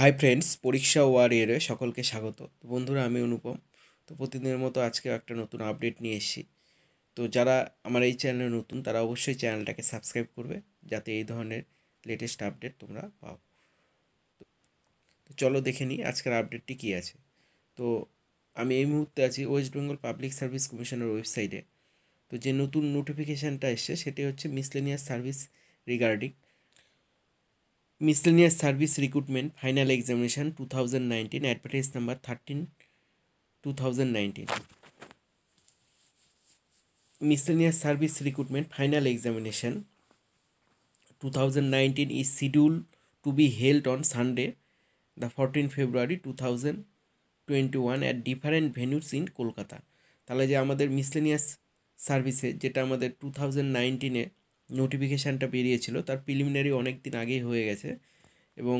hi friends পরীক্ষা ওয়ারিয়ারে সকলকে স্বাগত তো বন্ধুরা আমি অনুপম তো প্রতিদিনের মতো আজকেও একটা নতুন আপডেট নিয়ে এসেছি তো যারা আমার এই চ্যানেলে নতুন তারা অবশ্যই চ্যানেলটাকে সাবস্ক্রাইব করবে যাতে এই ধরনের লেটেস্ট আপডেট তোমরা পাও তো চলো দেখে নিই আজকের আপডেটটি কী আছে তো আমি এই মুহূর্তে আছি ওয়েস্ট বেঙ্গল পাবলিক সার্ভিস কমিশনের ওয়েবসাইটে তো যে নতুন নোটিফিকেশানটা এসছে সেটি হচ্ছে miscellaneous service regarding miscellaneous service recruitment final examination two thousand nineteen advertise number thirteen two thousand nineteen miscellaneous service recruitment final examination two thousand nineteen is schedule to be held on Sunday the fourteen February two thousand twenty one at different venues in Kolkata তাহলে যে আমাদের miscellaneous সার্ভিসে যেটা আমাদের two thousand নাইনটিনে নোটিফিকেশানটা বেরিয়েছিল তার preliminary অনেক দিন আগেই হয়ে গেছে এবং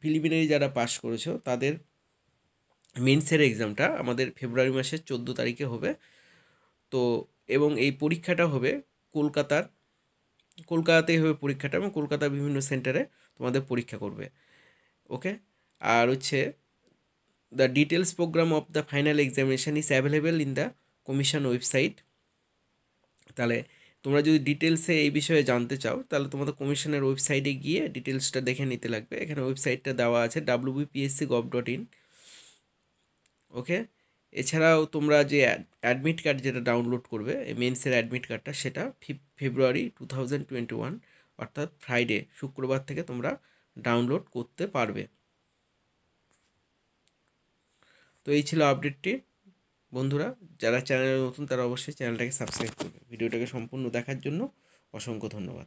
প্রিলিমিনারি যারা পাস করেছো তাদের মেন্সের এক্সামটা আমাদের ফেব্রুয়ারি মাসের চোদ্দো তারিখে হবে তো এবং এই পরীক্ষাটা হবে কলকাতার কলকাতাতেই হবে পরীক্ষাটা এবং কলকাতার বিভিন্ন সেন্টারে তোমাদের পরীক্ষা করবে ওকে আর হচ্ছে the details programme of the final examination is available in the commission website তাহলে তোমরা যদি ডিটেলসে এই বিষয়ে জানতে চাও তাহলে তোমাদের কমিশনের ওয়েবসাইটে গিয়ে ডিটেলসটা দেখে নিতে লাগবে এখানে ওয়েবসাইটটা দেওয়া আছে WBPSC gov dot in okay এছাড়াও তোমরা যে অ্যাডমিট কার্ড যেটা ডাউনলোড করবে মেন্সের অ্যাডমিট কার্ডটা সেটা February two thousand twenty one অর্থাৎ ফ্রাইডে শুক্রবার থেকে তোমরা ডাউনলোড করতে পারবে তো এই ছিল আপডেটটি বন্ধুরা যারা চ্যানেলে নতুন তারা অবশ্যই চ্যানেলটাকে সাবস্ক্রাইব করবে ভিডিওটাকে সম্পূর্ণ দেখার জন্য অসংখ্য ধন্যবাদ